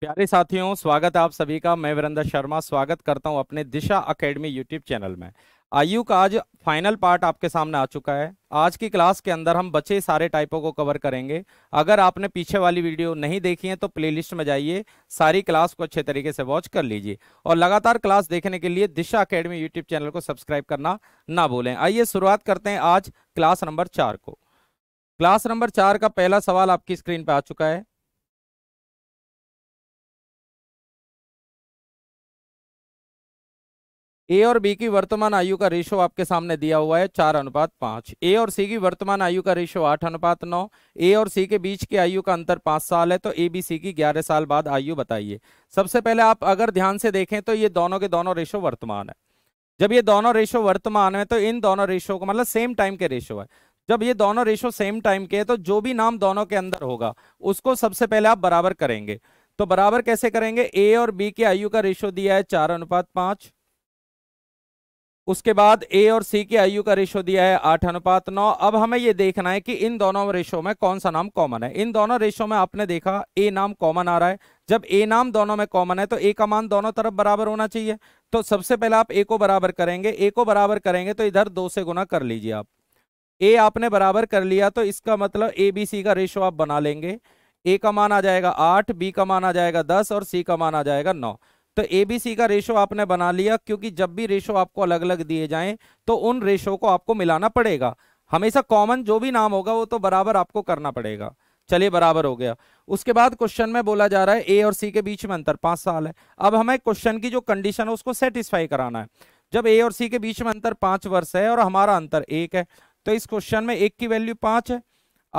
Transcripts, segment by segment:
प्यारे साथियों स्वागत है आप सभी का मैं वरिंदर शर्मा स्वागत करता हूं अपने दिशा एकेडमी यूट्यूब चैनल में आयु का आज फाइनल पार्ट आपके सामने आ चुका है आज की क्लास के अंदर हम बचे सारे टाइपों को कवर करेंगे अगर आपने पीछे वाली वीडियो नहीं देखी है तो प्लेलिस्ट में जाइए सारी क्लास को अच्छे तरीके से वॉच कर लीजिए और लगातार क्लास देखने के लिए दिशा अकेडमी यूट्यूब चैनल को सब्सक्राइब करना ना भूलें आइए शुरुआत करते हैं आज क्लास नंबर चार को क्लास नंबर चार का पहला सवाल आपकी स्क्रीन पर आ चुका है ए और बी की वर्तमान आयु का रेशो आपके सामने दिया हुआ है चार अनुपात पांच ए और सी की वर्तमान आयु का रेशो आठ अनुपात नौ ए और सी के बीच की आयु का अंतर पांच साल है तो ए बी सी की ग्यारह साल बाद आयु बताइए सबसे पहले आप अगर ध्यान से देखें तो ये दोनों के दोनों रेशो वर्तमान है जब ये दोनों रेशो वर्तमान है तो इन दोनों रेशो को मतलब सेम टाइम के रेशो है जब ये दोनों रेशो सेम टाइम के है तो जो भी नाम दोनों के अंदर होगा उसको सबसे पहले आप बराबर करेंगे तो बराबर कैसे करेंगे ए और बी की आयु का रेशो दिया है चार अनुपात पांच उसके बाद ए और सी के आयु का रेशो दिया है आठ अनुपात नौ अब हमें यह देखना है कि इन दोनों रेशो में कौन सा नाम कॉमन है इन दोनों रेशो में आपने देखा ए नाम कॉमन आ रहा है जब ए नाम दोनों में कॉमन है तो ए का मान दोनों तरफ बराबर होना चाहिए तो सबसे पहले आप ए को बराबर करेंगे ए को बराबर करेंगे तो इधर दो से गुना कर लीजिए आप ए आपने बराबर कर लिया तो इसका मतलब ए बी सी का रेशो आप बना लेंगे ए का मान आ जाएगा आठ बी का मान आ जाएगा दस और सी का मान आ जाएगा नौ तो ए बी सी का रेशो आपने बना लिया क्योंकि जब भी रेशो आपको अलग अलग दिए जाएं तो उन रेशो को आपको मिलाना पड़ेगा हमेशा कॉमन जो भी नाम होगा वो तो बराबर आपको करना पड़ेगा चलिए बराबर हो गया उसके बाद क्वेश्चन में बोला जा रहा है ए और सी के बीच में अंतर पांच साल है अब हमें क्वेश्चन की जो कंडीशन है उसको सेटिस्फाई कराना है जब ए और सी के बीच में अंतर पांच वर्ष है और हमारा अंतर एक है तो इस क्वेश्चन में एक की वैल्यू पांच है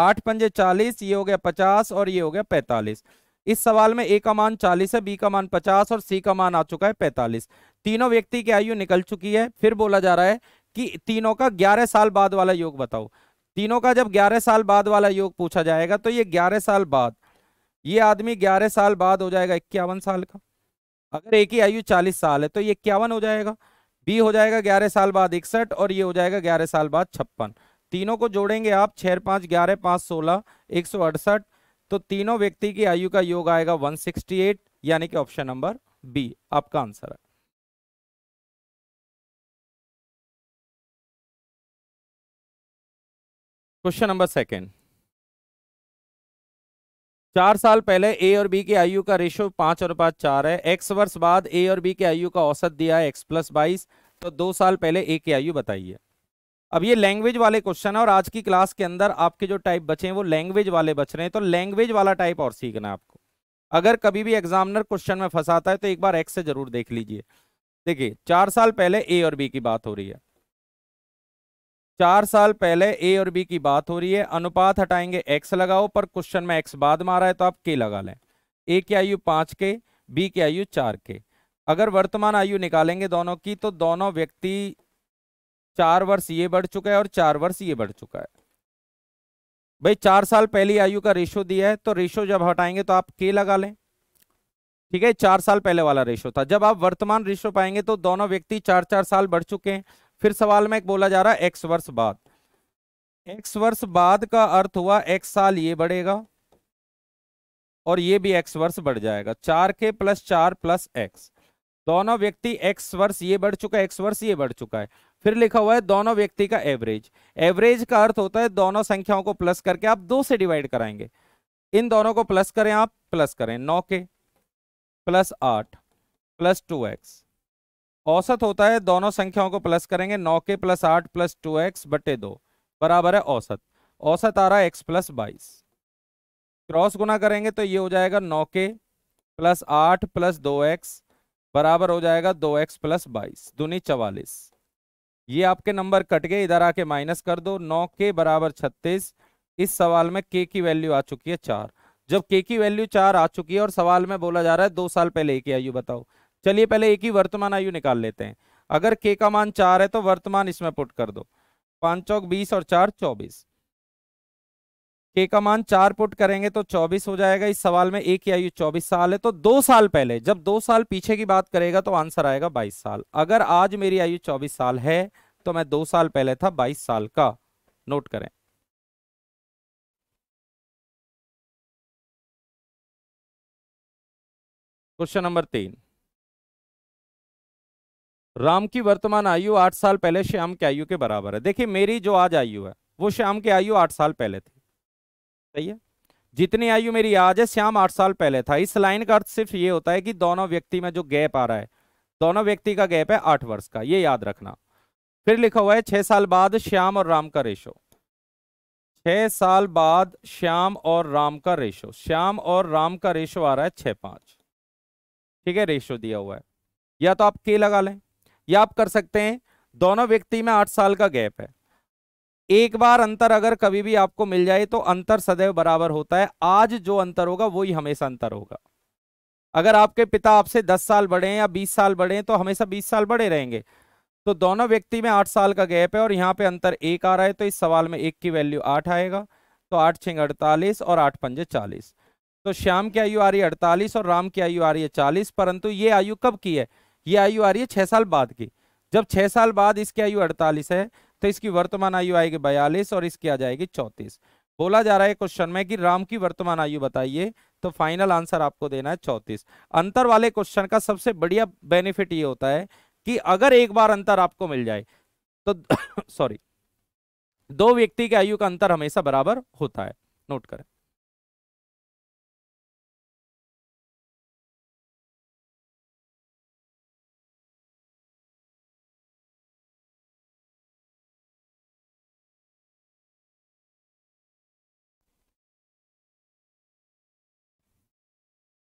आठ पंजे चालीस ये हो गया पचास और ये हो गया पैंतालीस इस सवाल में ए का मान चालीस है बी का मान पचास और सी का मान आ चुका है पैंतालीस तीनों व्यक्ति की आयु निकल चुकी है फिर बोला जा रहा है कि तीनों का ग्यारह साल बाद वाला योग बताओ तीनों का जब ग्यारह साल बाद वाला योग पूछा जाएगा तो ये ग्यारह साल बाद ये आदमी ग्यारह साल बाद हो जाएगा इक्यावन साल का अगर एक ही आयु चालीस साल है तो ये इक्यावन हो जाएगा बी हो जाएगा ग्यारह साल बाद इकसठ और ये हो जाएगा ग्यारह साल बाद छप्पन तीनों को जोड़ेंगे आप छह पांच ग्यारह पांच सोलह एक सौ अड़सठ तो तीनों व्यक्ति की आयु का योग आएगा 168 यानी कि ऑप्शन नंबर बी आपका आंसर है क्वेश्चन नंबर सेकेंड चार साल पहले ए और बी की आयु का रेशो पांच और पांच चार है एक्स वर्ष बाद ए और बी के आयु का औसत दिया है एक्स प्लस बाईस तो दो साल पहले ए की आयु बताइए अब ये लैंग्वेज वाले क्वेश्चन है और आज की क्लास के अंदर आपके जो टाइप बचे हैं वो लैंग्वेज वाले बच रहे हैं तो लैंग्वेज वाला टाइप और सीखना है आपको अगर कभी भी एग्जामिनर क्वेश्चन में फंसाता है तो एक बार एक्स से जरूर देख लीजिए देखिए चार साल पहले ए और बी की बात हो रही है चार साल पहले ए और बी की बात हो रही है अनुपात हटाएंगे एक्स लगाओ पर क्वेश्चन में एक्स बाद मारा है तो आप के लगा लें ए की आयु पाँच के बी की आयु चार के अगर वर्तमान आयु निकालेंगे दोनों की तो दोनों व्यक्ति चार वर्ष ये बढ़ चुका है और चार वर्ष ये बढ़ चुका है भाई चार साल पहली आयु का रेशो दिया है तो रेशो जब हटाएंगे तो आप के लगा लें ठीक है चार साल पहले वाला रेशो था जब आप वर्तमान रेशो पाएंगे तो दोनों व्यक्ति चार चार साल बढ़ चुके हैं फिर सवाल में एक बोला जा रहा है एक्स वर्ष बाद एक्स वर्ष बाद का अर्थ हुआ एक्स साल ये बढ़ेगा और ये भी एक्स वर्ष बढ़ जाएगा चार के प्लस चार प्लस एक्स दोनों व्यक्ति एक्स वर्ष ये बढ़ चुका है एक्स वर्ष ये बढ़ चुका है फिर लिखा हुआ है दोनों व्यक्ति का एवरेज एवरेज का अर्थ होता है दोनों संख्याओं को प्लस करके आप दो से डिवाइड कराएंगे इन दोनों को प्लस करें आप प्लस करें नौ के प्लस आठ प्लस टू एक्स औसत होता है दोनों संख्याओं को प्लस करेंगे नौ के प्लस आठ प्लस टू एक्स बटे दो बराबर है औसत औसत आ रहा है एक्स प्लस बाईस क्रॉस गुना करेंगे तो ये हो जाएगा नौ के प्लस आठ प्लस दो एक्स बराबर हो जाएगा दो एक्स प्लस बाईस दूनी चवालीस ये आपके नंबर कट गए इधर आके माइनस कर दो नौ के बराबर छत्तीस इस सवाल में के की वैल्यू आ चुकी है चार जब के की वैल्यू चार आ चुकी है और सवाल में बोला जा रहा है दो साल पहले एक ही आयु बताओ चलिए पहले एक ही वर्तमान आयु निकाल लेते हैं अगर के का मान चार है तो वर्तमान इसमें पुट कर दो पाँच चौक बीस और चार चौबीस के का मान चार पुट करेंगे तो चौबीस हो जाएगा इस सवाल में एक की आयु चौबीस साल है तो दो साल पहले जब दो साल पीछे की बात करेगा तो आंसर आएगा बाईस साल अगर आज मेरी आयु चौबीस साल है तो मैं दो साल पहले था बाईस साल का नोट करें क्वेश्चन नंबर तीन राम की वर्तमान आयु आठ साल पहले श्याम की आयु के बराबर है देखिए मेरी जो आज आयु है वो श्याम की आयु आठ साल पहले थी सही है जितनी आयु मेरी आज है श्याम आठ साल पहले था इस लाइन का अर्थ सिर्फ ये होता है कि दोनों व्यक्ति में जो गैप आ रहा है दोनों व्यक्ति का गैप है आठ वर्ष का ये याद रखना फिर लिखा हुआ है छह साल बाद श्याम और राम का रेशो छह साल बाद श्याम और राम का रेशो श्याम और राम का रेशो आ रहा है छह पांच ठीक है रेशो दिया हुआ है या तो आप के लगा लें या आप कर सकते हैं दोनों व्यक्ति में आठ साल का गैप है एक बार अंतर अगर कभी भी आपको मिल जाए तो अंतर सदैव बराबर होता है आज जो अंतर होगा वही हमेशा अंतर होगा अगर आपके पिता आपसे दस साल बड़े हैं या बीस साल बड़े हैं तो हमेशा बीस साल बड़े रहेंगे तो दोनों व्यक्ति में आठ साल का गैप है और यहाँ पे अंतर एक आ रहा है तो इस सवाल में एक की वैल्यू आठ आएगा तो आठ छिंग अड़तालीस और आठ पंजे चालीस तो श्याम की आयु आ रही है अड़तालीस और राम की आयु आ रही है चालीस परंतु ये आयु कब की है ये आयु आ रही है छः साल बाद की जब छः साल बाद इसकी आयु अड़तालीस है तो इसकी वर्तमान आयु आएगी बयालीस और इसकी आ जाएगी चौंतीस बोला जा रहा है क्वेश्चन में कि राम की वर्तमान आयु बताइए तो फाइनल आंसर आपको देना है चौंतीस अंतर वाले क्वेश्चन का सबसे बढ़िया बेनिफिट ये होता है कि अगर एक बार अंतर आपको मिल जाए तो सॉरी दो व्यक्ति की आयु का अंतर हमेशा बराबर होता है नोट करें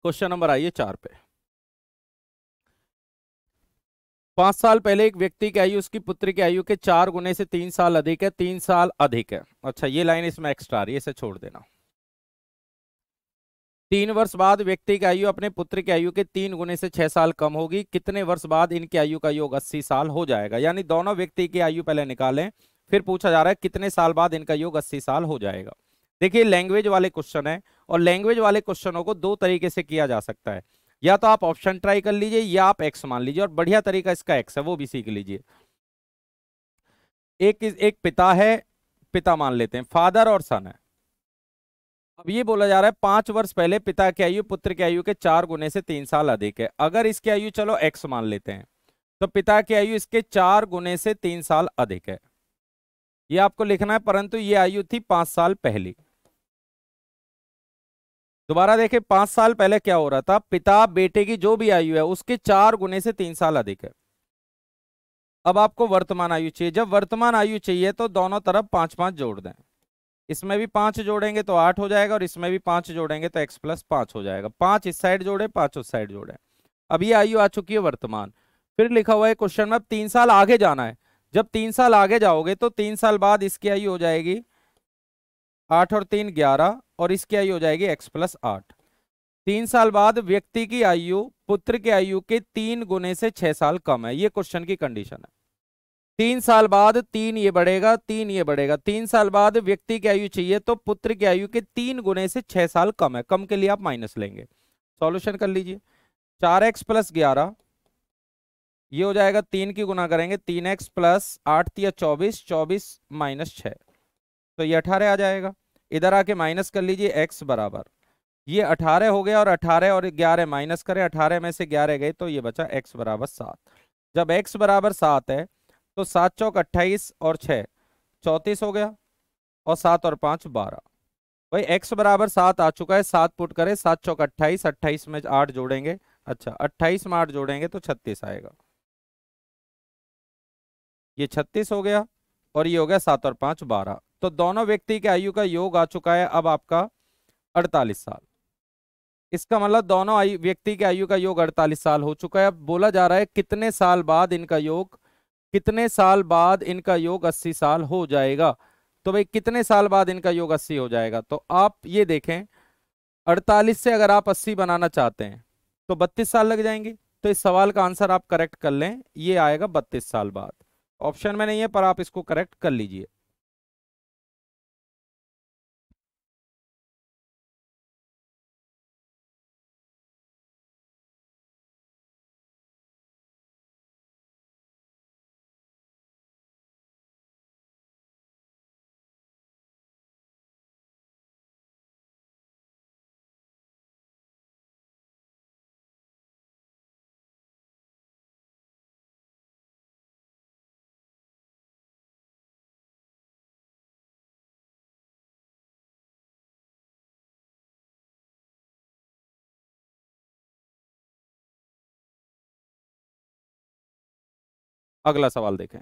क्वेश्चन नंबर आइए चार पे पांच साल पहले एक व्यक्ति की आयु उसकी पुत्री की आयु के चार गुने से तीन साल अधिक है तीन साल अधिक है अच्छा ये लाइन इसमें एक्स्ट्रा आ रही है इसे छोड़ देना तीन वर्ष बाद व्यक्ति की आयु अपने पुत्र की आयु के तीन गुने से छह साल कम होगी कितने वर्ष बाद इनकी आयु का योग अस्सी साल हो जाएगा यानी दोनों व्यक्ति की आयु पहले निकालें फिर पूछा जा रहा है कितने साल बाद इनका योग अस्सी साल हो जाएगा देखिए लैंग्वेज वाले क्वेश्चन है और लैंग्वेज वाले क्वेश्चनों को दो तरीके से किया जा सकता है या तो आप ऑप्शन ट्राई कर लीजिए या आप एक्स मान लीजिए और बढ़िया तरीका इसका एक्स है वो भी सीख लीजिए एक एक पिता है पिता मान लेते हैं फादर और सन है अब ये बोला जा रहा है पांच वर्ष पहले पिता की आयु पुत्र की आयु के चार गुने से तीन साल अधिक है अगर इसकी आयु चलो एक्स मान लेते हैं तो पिता की आयु इसके चार गुने से तीन साल अधिक है ये आपको लिखना है परंतु ये आयु थी पांच साल पहली दोबारा देखें पांच साल पहले क्या हो रहा था पिता बेटे की जो भी आयु है उसके चार गुने से तीन साल अधिक है अब आपको वर्तमान आयु चाहिए जब वर्तमान आयु चाहिए तो दोनों तरफ पांच पांच जोड़ दें इसमें भी पांच जोड़ेंगे तो आठ हो जाएगा और इसमें भी पांच जोड़ेंगे तो एक्स प्लस पांच हो जाएगा पांच इस साइड जोड़े पांच उस साइड जोड़े अब ये आयु आ चुकी है वर्तमान फिर लिखा हुआ है क्वेश्चन में अब तीन साल आगे जाना है जब तीन साल आगे जाओगे तो तीन साल बाद इसकी आयु हो जाएगी आठ और तीन ग्यारह और इसकी आयु हो जाएगी एक्स प्लस आठ तीन साल बाद व्यक्ति की आयु पुत्र की आयु के तीन गुने से छह साल कम है ये क्वेश्चन की कंडीशन है तीन साल बाद तीन ये बढ़ेगा तीन ये बढ़ेगा तीन साल बाद व्यक्ति की आयु चाहिए तो पुत्र की आयु के तीन गुने से छह साल कम है कम के लिए आप माइनस लेंगे सॉल्यूशन कर लीजिए चार एक्स प्लस ग्यारह ये हो जाएगा तीन की गुना करेंगे तीन एक्स प्लस आठ या चौबीस चौबीस माइनस छ तो ये अठारह आ जाएगा इधर आके माइनस कर लीजिए एक्स बराबर ये अठारह हो गया और अठारह और ग्यारह माइनस करें अठारह में से ग्यारह गए तो ये बचा एक्स बराबर सात जब एक्स बराबर सात है तो सात चौक अट्ठाईस और छः चौंतीस हो गया और सात और पाँच बारह भाई एक्स बराबर सात आ चुका है सात पुट करें सात चौक अट्ठाईस अट्ठाईस में आठ जोड़ेंगे अच्छा अट्ठाईस में आठ जोड़ेंगे तो छत्तीस आएगा ये छत्तीस हो गया और ये हो गया सात और पाँच बारह तो दोनों व्यक्ति के आयु का योग आ चुका है अब आपका अड़तालीस साल इसका मतलब दोनों व्यक्ति के आयु का योग अड़तालीस साल हो चुका है अब बोला जा रहा है कितने साल बाद इनका योग कितने साल बाद इनका योग अस्सी साल हो जाएगा तो भाई कितने साल बाद इनका योग अस्सी हो जाएगा तो आप ये देखें अड़तालीस से अगर आप अस्सी बनाना चाहते हैं तो बत्तीस साल लग जाएंगे तो इस सवाल का आंसर आप करेक्ट कर लें ये आएगा बत्तीस साल बाद ऑप्शन में नहीं है पर आप इसको करेक्ट कर लीजिए अगला सवाल देखें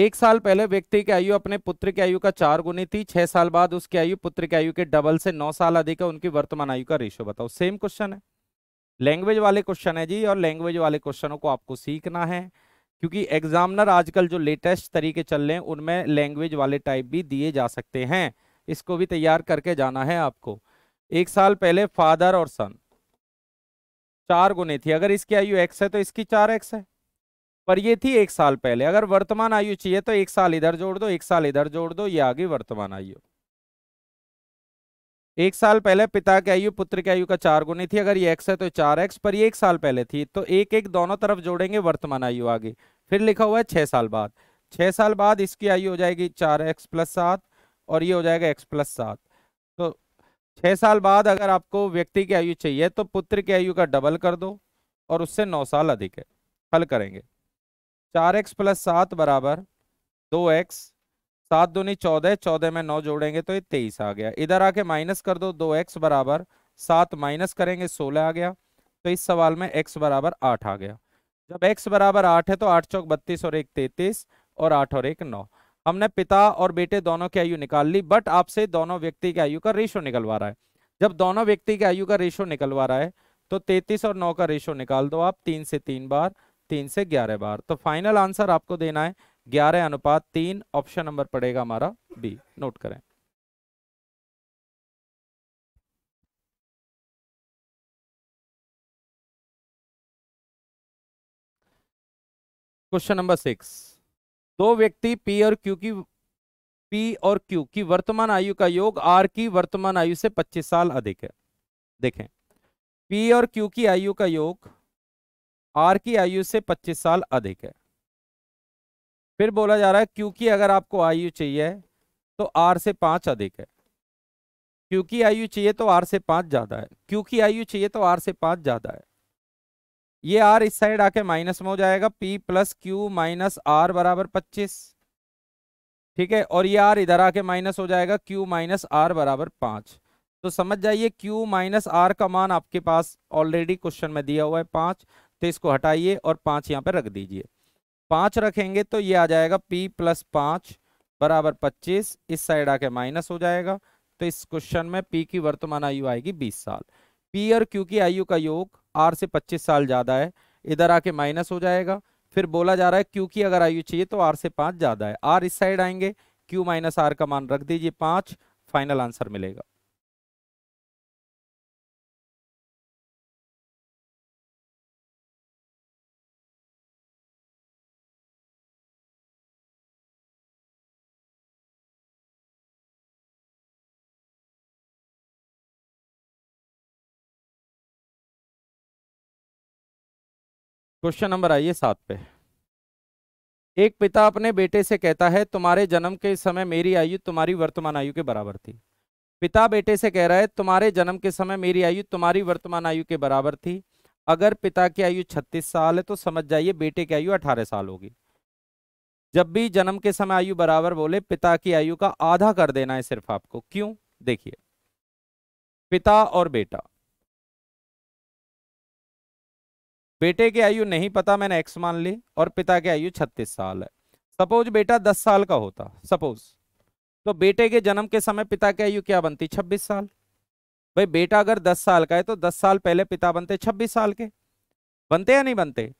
एक साल पहले व्यक्ति की आयु अपने पुत्र की आयु का चार गुनी थी छह साल बाद उसकी आयु पुत्र की आयु के डबल से नौ साल अधिक है उनकी वर्तमान आयु का रेशो बताओ सेम क्वेश्चन है लैंग्वेज वाले क्वेश्चन है जी और लैंग्वेज वाले क्वेश्चनों को आपको सीखना है क्योंकि एग्जामिनर आजकल जो लेटेस्ट तरीके चल रहे हैं उनमें लैंग्वेज वाले टाइप भी दिए जा सकते हैं इसको भी तैयार करके जाना है आपको एक साल पहले फादर और सन चार गुने थी अगर इसकी आयु एक्स है तो इसकी चार एक्स है पर ये थी एक साल पहले अगर वर्तमान आयु चाहिए तो एक साल इधर जोड़ दो एक साल इधर जोड़ दो ये आ गई वर्तमान आयु एक साल पहले पिता की आयु पुत्र की आयु का चार गुनी थी अगर ये एक्स है तो चार एक्स पर ये एक साल पहले थी तो एक एक दोनों तरफ जोड़ेंगे वर्तमान आयु आ गई फिर लिखा हुआ है छह साल बाद छह साल बाद इसकी आयु हो जाएगी चार एक्स प्लस सात और ये हो जाएगा एक्स प्लस सात तो छह साल बाद अगर आपको व्यक्ति की आयु चाहिए तो पुत्र की आयु का डबल कर दो और उससे नौ साल अधिक है हल करेंगे चार एक्स प्लस सात बराबर दो एक्स सात दूनी चौदह चौदह में नौ जोड़ेंगे तो ये तेईस आ गया इधर आके माइनस कर दो दो एक्स बराबर सात माइनस करेंगे सोलह आ गया तो इस सवाल में एक्स बराबर आठ आ गया जब एक्स बराबर आठ है तो आठ चौक बत्तीस और एक तैतीस और आठ और एक नौ हमने पिता और बेटे दोनों की आयु निकाल ली बट आपसे दोनों व्यक्ति की आयु का रेशो निकलवा रहा है जब दोनों व्यक्ति की आयु का रेशो निकलवा रहा है तो तैतीस और नौ का रेशो निकाल दो आप तीन से तीन बार तीन से ग्यारह बार तो फाइनल आंसर आपको देना है ग्यारह अनुपात तीन ऑप्शन नंबर पड़ेगा हमारा बी नोट करें क्वेश्चन नंबर सिक्स दो व्यक्ति पी और क्यू की पी और क्यू की वर्तमान आयु का योग आर की वर्तमान आयु से 25 साल अधिक है देखें पी और क्यू की आयु का योग आर की आयु से 25 साल अधिक है फिर बोला जा रहा है क्योंकि अगर आपको आयु चाहिए तो आर से पांच अधिक है क्योंकि आयु चाहिए तो आर से पांच ज़्यादा है क्योंकि की आयु चाहिए तो आर से पांच ज़्यादा है ये आर इस साइड आके माइनस में हो जाएगा P plus Q minus R बराबर पच्चीस ठीक है और ये आर इधर आके माइनस हो जाएगा क्यू माइनस आर बराबर पांच तो समझ जाइए क्यू माइनस आर का मान आपके पास ऑलरेडी क्वेश्चन में दिया हुआ है पांच तो इसको हटाइए और पांच यहाँ पर रख दीजिए पांच रखेंगे तो ये आ जाएगा पी प्लस पांच बराबर पच्चीस इस साइड आके माइनस हो जाएगा तो इस क्वेश्चन में पी की वर्तमान आयु आएगी बीस साल पी और क्यू की आयु का योग आर से पच्चीस साल ज़्यादा है इधर आके माइनस हो जाएगा फिर बोला जा रहा है क्यू की अगर आयु चाहिए तो आर से पांच ज़्यादा है आर इस साइड आएंगे क्यू माइनस आर का मान रख दीजिए पांच फाइनल आंसर मिलेगा क्वेश्चन नंबर आइए सात पे एक पिता अपने बेटे से कहता है तुम्हारे जन्म के समय मेरी आयु तुम्हारी वर्तमान आयु के बराबर थी पिता बेटे से कह रहा है तुम्हारे जन्म के समय मेरी आयु तुम्हारी वर्तमान आयु के बराबर थी अगर पिता की आयु छत्तीस साल है तो समझ जाइए बेटे की आयु अठारह साल होगी जब भी जन्म के समय आयु बराबर बोले पिता की आयु का आधा कर देना है सिर्फ आपको क्यों देखिए पिता और बेटा बेटे की आयु नहीं पता मैंने एक्स मान ली और पिता की आयु छत्तीस साल है सपोज बेटा दस साल का होता सपोज तो बेटे के जन्म के समय पिता की आयु क्या बनती छब्बीस साल भाई बेटा अगर दस साल का है तो दस साल पहले पिता बनते छब्बीस साल के बनते या नहीं बनते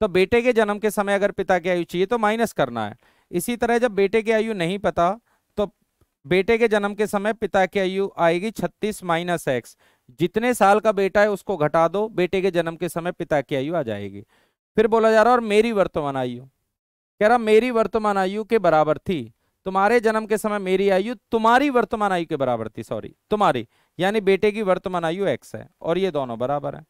तो बेटे के जन्म के समय अगर पिता की आयु चाहिए तो माइनस करना है इसी तरह जब बेटे की आयु नहीं पता तो बेटे के जन्म के समय पिता की आयु आएगी छत्तीस माइनस एक्स जितने साल का बेटा है उसको घटा दो बेटे के जन्म के समय पिता की आयु आ जाएगी फिर बोला जा रहा और मेरी वर्तमान आयु कह रहा मेरी वर्तमान आयु के बराबर थी तुम्हारे जन्म के समय मेरी आयु तुम्हारी वर्तमान आयु के बराबर थी सॉरी तुम्हारी यानी बेटे की वर्तमान आयु एक्स है और ये दोनों बराबर है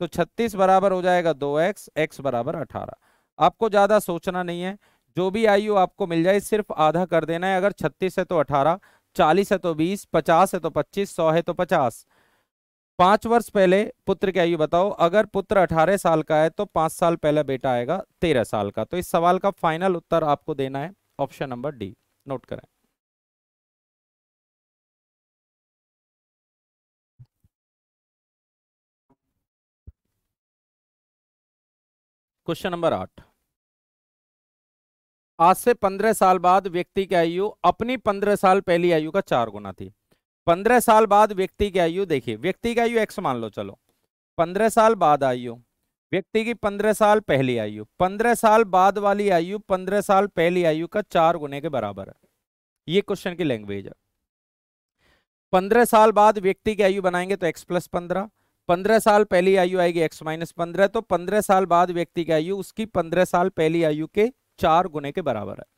तो छत्तीस बराबर हो जाएगा दो एक्स एक्स बराबर अठारह आपको ज्यादा सोचना नहीं है जो भी आयु आपको मिल जाए सिर्फ आधा कर देना है अगर छत्तीस है तो अठारह चालीस है तो बीस पचास है तो पच्चीस सौ है तो पचास पांच वर्ष पहले पुत्र की आयु बताओ अगर पुत्र अठारह साल का है तो पांच साल पहले बेटा आएगा तेरह साल का तो इस सवाल का फाइनल उत्तर आपको देना है ऑप्शन नंबर डी नोट करें क्वेश्चन नंबर आठ आज से पंद्रह साल बाद व्यक्ति की आयु अपनी पंद्रह साल पहली आयु का चार गुना थी पंद्रह साल बाद व्यक्ति की आयु देखिए व्यक्ति की आयु एक्स मान लो चलो पंद्रह साल बाद आयु व्यक्ति की पंद्रह साल पहली आयु पंद्रह साल बाद वाली आयु पंद्रह साल पहली आयु का चार गुने के बराबर है ये क्वेश्चन की लैंग्वेज है पंद्रह साल बाद व्यक्ति की आयु बनाएंगे तो एक्स प्लस पंद्रह पंद्रह साल पहली आयु आएगी एक्स माइनस पंद्रह तो पंद्रह साल बाद व्यक्ति की आयु उसकी पंद्रह साल पहली आयु के चार गुने के बराबर है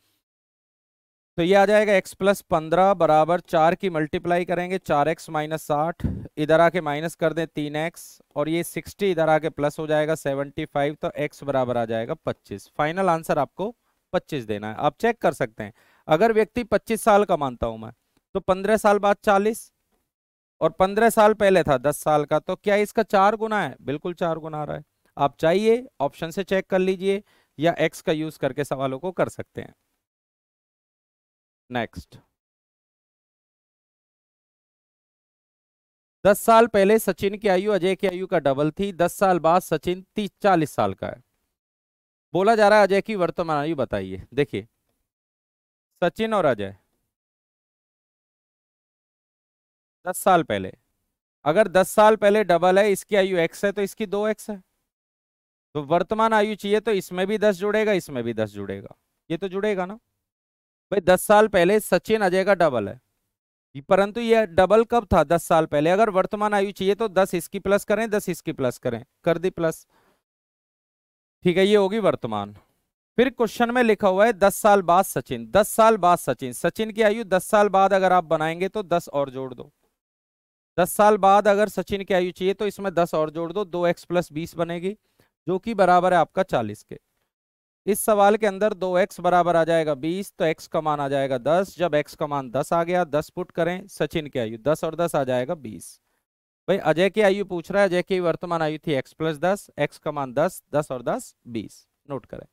तो ये आ जाएगा x प्लस पंद्रह बराबर चार की मल्टीप्लाई करेंगे चार एक्स माइनस साठ इधर आके माइनस कर दें तीन एक्स और ये सिक्सटी इधर आके प्लस हो जाएगा सेवनटी फाइव तो x बराबर आ जाएगा पच्चीस फाइनल आंसर आपको पच्चीस देना है आप चेक कर सकते हैं अगर व्यक्ति पच्चीस साल का मानता हूं मैं तो पंद्रह साल बाद चालीस और पंद्रह साल पहले था दस साल का तो क्या इसका चार गुना है बिल्कुल चार गुना आ रहा है आप चाहिए ऑप्शन से चेक कर लीजिए या एक्स का यूज करके सवालों को कर सकते हैं नेक्स्ट दस साल पहले सचिन की आयु अजय की आयु का डबल थी दस साल बाद सचिन तीस चालीस साल का है बोला जा रहा है अजय की वर्तमान आयु बताइए देखिए सचिन और अजय दस साल पहले अगर दस साल पहले डबल है इसकी आयु एक्स है तो इसकी दो एक्स है तो वर्तमान आयु चाहिए तो इसमें भी दस जुड़ेगा इसमें भी दस जुड़ेगा ये तो जुड़ेगा ना भाई दस साल पहले सचिन अजय का डबल है परंतु यह डबल कब था दस साल पहले अगर वर्तमान आयु चाहिए तो दस इसकी प्लस करें दस इसकी प्लस करें कर दी प्लस ठीक है ये होगी वर्तमान फिर क्वेश्चन में लिखा हुआ है दस साल बाद सचिन दस साल बाद सचिन सचिन की आयु दस साल बाद अगर आप बनाएंगे तो दस और जोड़ दो दस साल बाद अगर सचिन की आयु चाहिए तो इसमें दस और जोड़ दो दो एक्स प्लस बीस बनेगी जो कि बराबर है आपका चालीस के इस सवाल के अंदर दो एक्स बराबर आ जाएगा बीस तो एक्स का मान आ जाएगा दस जब एक्स का मान दस आ गया दस पुट करें सचिन की आयु दस और दस आ जाएगा बीस भाई अजय की आयु पूछ रहा है अजय की वर्तमान आयु थी एक्स प्लस दस एक्स का मान दस दस और दस बीस नोट करें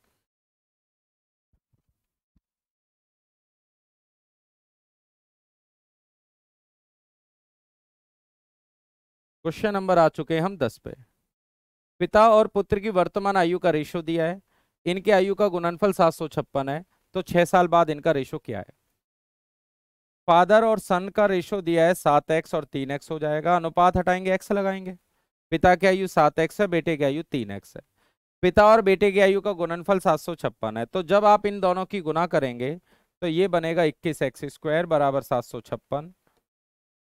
क्वेश्चन नंबर आ चुके हैं हम दस पे पिता और पुत्र की वर्तमान आयु का रेशो दिया है इनके आयु का गुणनफल सात है तो छह साल बाद इनका रेशो क्या है फादर और सन का रेशो दिया है सात एक्स और तीन एक्स हो जाएगा अनुपात हटाएंगे एक्स लगाएंगे पिता की आयु सात एक्स है बेटे की आयु तीन एक्स है पिता और बेटे की आयु का गुणनफल सात है तो जब आप इन दोनों की गुना करेंगे तो ये बनेगा इक्कीस एक्स स्क्वायर बराबर सात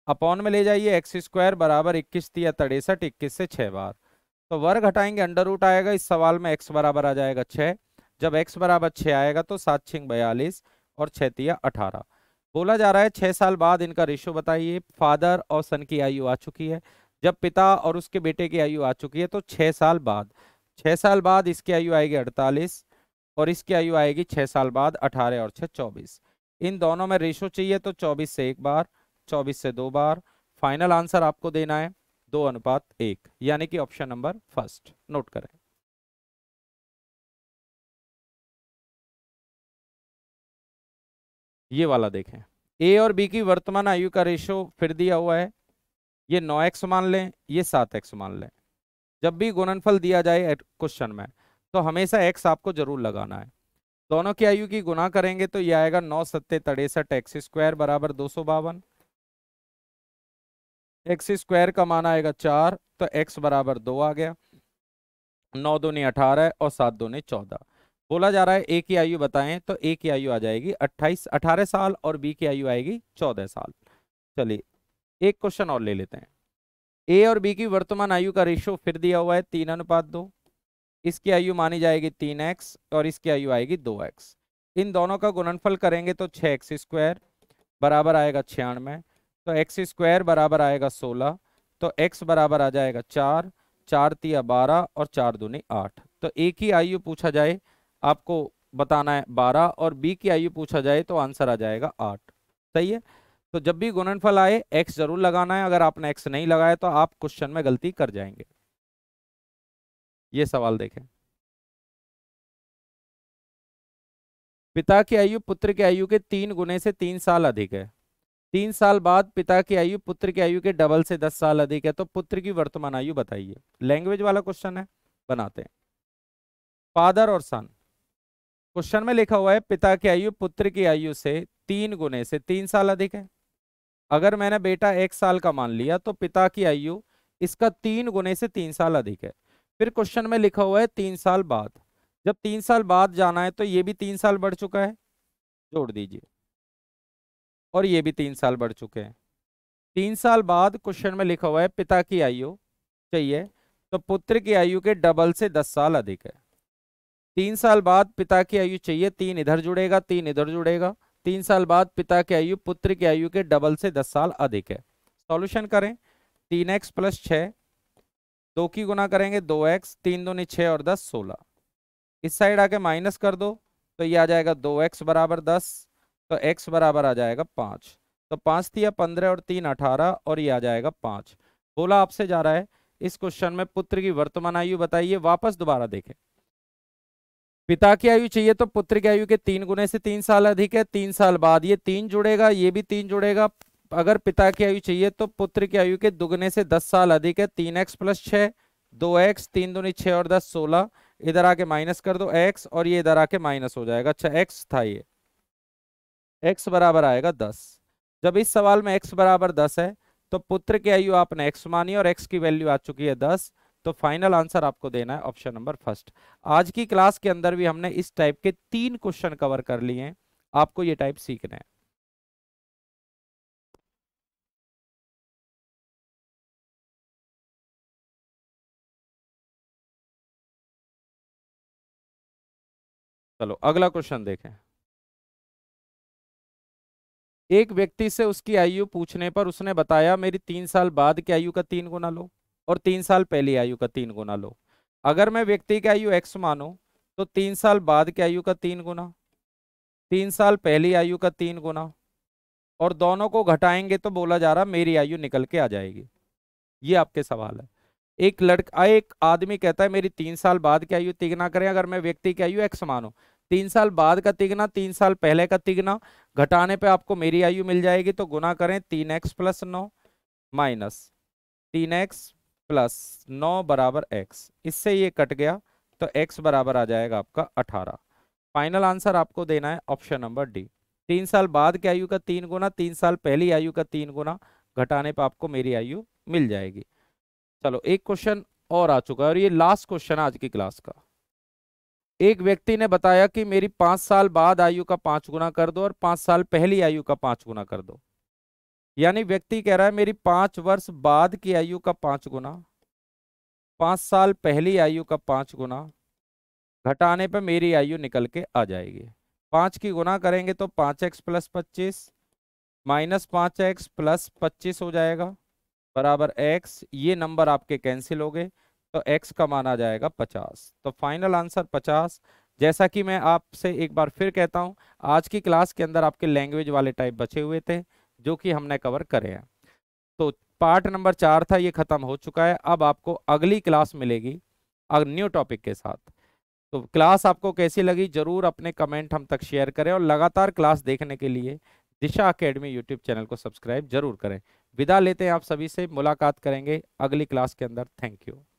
अपॉन में ले जाइए एक्स स्क्वायर बराबर इक्कीस तिया तड़ेसठ इक्कीस से छह बार तो वर्ग हटाएंगे अंडर रूट आएगा इस सवाल में एक्स बराबर आ जाएगा छः जब एक्स बराबर छः आएगा तो सात छिंग बयालीस और छतिया अठारह बोला जा रहा है छः साल बाद इनका रेशो बताइए फादर और सन की आयु आ चुकी है जब पिता और उसके बेटे की आयु आ चुकी है तो छः साल बाद छः साल बाद इसकी आयु आएगी अड़तालीस और इसकी आयु आएगी छः साल बाद अठारह और छः चौबीस इन दोनों में रेशो चाहिए तो चौबीस से एक बार चौबीस से दो बार फाइनल आंसर आपको देना है दो अनुपात एक यानी कि ऑप्शन नंबर फर्स्ट नोट करें ये वाला देखें ए और बी की वर्तमान आयु का रेशो फिर दिया हुआ है ये नौ एक्स मान लें ये सात एक्स मान लें जब भी गुणनफल दिया जाए क्वेश्चन में तो हमेशा एक्स आपको जरूर लगाना है दोनों की आयु की गुना करेंगे तो ये आएगा नौ सत्ते तड़ेसठ एक्स स्क्वायर बराबर दो सौ बावन एक्स स्क्वायर का मान आएगा चार तो एक्स बराबर दो आ गया नौ दो ने अठारह और सात दो ने चौदह बोला जा रहा है ए की आयु बताएं तो ए की आयु आ जाएगी अट्ठाईस अठारह साल और बी की आयु आएगी चौदह साल चलिए एक क्वेश्चन और ले लेते हैं ए और बी की वर्तमान आयु का रेशो फिर दिया हुआ है तीन अनुपात दो इसकी आयु मानी जाएगी तीन एक्स और इसकी आयु आएगी दो एक्स इन दोनों का गुणनफल करेंगे तो छः एक्स स्क्वायर बराबर आएगा छियानवे तो एक्स स्क्वायर बराबर आएगा सोलह तो एक्स बराबर आ जाएगा चार चार तिया बारह और चार दूनी आठ तो ए की आयु पूछा जाए आपको बताना है बारह और बी की आयु पूछा जाए तो आंसर आ जाएगा आठ सही है तो जब भी गुणनफल आए एक्स जरूर लगाना है अगर आपने एक्स नहीं लगाया तो आप क्वेश्चन में गलती कर जाएंगे ये सवाल देखें पिता की आयु पुत्र की आयु के तीन गुने से तीन साल अधिक है तीन साल बाद पिता की आयु पुत्र की आयु के डबल से दस साल अधिक है तो पुत्र की वर्तमान आयु बताइए लैंग्वेज वाला क्वेश्चन है बनाते हैं फादर और सन क्वेश्चन में लिखा हुआ है पिता की आयु पुत्र की आयु से तीन गुने से तीन साल अधिक है अगर मैंने बेटा एक साल का मान लिया तो पिता की आयु इसका तीन गुने से तीन साल अधिक है फिर क्वेश्चन में लिखा हुआ है तीन साल बाद जब तीन साल बाद जाना है तो ये भी तीन साल बढ़ चुका है जोड़ दीजिए और ये भी तीन साल बढ़ चुके हैं तीन साल बाद क्वेश्चन में लिखा हुआ है पिता की आयु चाहिए तो पुत्र की आयु के डबल से दस साल अधिक है तीन साल बाद पिता की आयु चाहिए तीन इधर जुड़ेगा तीन इधर जुड़ेगा तीन साल बाद पिता की आयु पुत्र की आयु के डबल से दस साल अधिक है सॉल्यूशन करें तीन एक्स प्लस छः दो की गुना करेंगे दो एक्स तीन दो छः और दस सोलह इस साइड आके माइनस कर दो तो ये आ जाएगा दो एक्स बराबर दस तो एक्स बराबर आ जाएगा पाँच तो पाँच या पंद्रह और तीन अठारह और ये आ जाएगा पाँच बोला आपसे जा रहा है इस क्वेश्चन में पुत्र की वर्तमान आयु बताइए वापस दोबारा देखें पिता की आयु चाहिए तो पुत्र की आयु के तीन गुने से तीन साल अधिक है तीन साल बाद ये तीन जुड़ेगा ये भी तीन जुड़ेगा अगर पिता की आयु चाहिए तो पुत्र की आयु के दुगने से दस साल अधिक है तीन एक्स प्लस छः दो एक्स तीन दुनी छः और दस सोलह इधर आके माइनस कर दो एक्स और ये इधर आके माइनस हो जाएगा अच्छा एक्स था ये एक्स बराबर आएगा दस जब इस सवाल में एक्स बराबर दस है तो पुत्र की आयु आपने एक्स मानी और एक्स की वैल्यू आ चुकी है दस तो फाइनल आंसर आपको देना है ऑप्शन नंबर फर्स्ट आज की क्लास के अंदर भी हमने इस टाइप के तीन क्वेश्चन कवर कर लिए हैं आपको ये टाइप सीखना है चलो अगला क्वेश्चन देखें एक व्यक्ति से उसकी आयु पूछने पर उसने बताया मेरी तीन साल बाद की आयु का तीन गुना लो और तीन साल पहली आयु का तीन गुना लो अगर मैं व्यक्ति की आयु एक्स मानो तो तीन साल बाद की आयु का तीन गुना तीन साल पहली आयु का तीन गुना और दोनों को घटाएंगे तो बोला जा रहा मेरी आयु निकल के आ जाएगी ये आपके सवाल है एक लड़का एक आदमी कहता है मेरी तीन साल बाद की आयु ना करें अगर मैं व्यक्ति की आयु एक्स मानो तीन साल बाद का तिगना तीन साल पहले का तिगना घटाने पे आपको मेरी आयु मिल जाएगी तो गुना करें तीन एक्स प्लस नौ माइनस तीन एक्स प्लस नौ बराबर एक्स इससे ये कट गया तो एक्स बराबर आ जाएगा आपका अठारह फाइनल आंसर आपको देना है ऑप्शन नंबर डी तीन साल बाद की आयु का तीन गुना तीन साल पहली आयु का तीन गुना घटाने पर आपको मेरी आयु मिल जाएगी चलो एक क्वेश्चन और आ चुका है और ये लास्ट क्वेश्चन है आज की क्लास का एक व्यक्ति ने बताया कि मेरी पांच साल बाद आयु का पांच गुना कर दो और पांच साल पहली आयु का पांच गुना कर दो यानी व्यक्ति कह रहा है मेरी पांच वर्ष बाद की आयु का पांच गुना पांच साल पहली आयु का पांच गुना घटाने पर मेरी आयु निकल के आ जाएगी पांच की गुना करेंगे तो पांच एक्स प्लस पच्चीस माइनस पांच एक्स प्लस पच्चीस हो जाएगा बराबर एक्स ये नंबर आपके कैंसिल हो गए तो x का माना जाएगा पचास तो फाइनल आंसर पचास जैसा कि मैं आपसे एक बार फिर कहता हूँ आज की क्लास के अंदर आपके लैंग्वेज वाले टाइप बचे हुए थे जो कि हमने कवर करे हैं तो पार्ट नंबर चार था ये ख़त्म हो चुका है अब आपको अगली क्लास मिलेगी न्यू टॉपिक के साथ तो क्लास आपको कैसी लगी ज़रूर अपने कमेंट हम तक शेयर करें और लगातार क्लास देखने के लिए दिशा अकेडमी यूट्यूब चैनल को सब्सक्राइब जरूर करें विदा लेते हैं आप सभी से मुलाकात करेंगे अगली क्लास के अंदर थैंक यू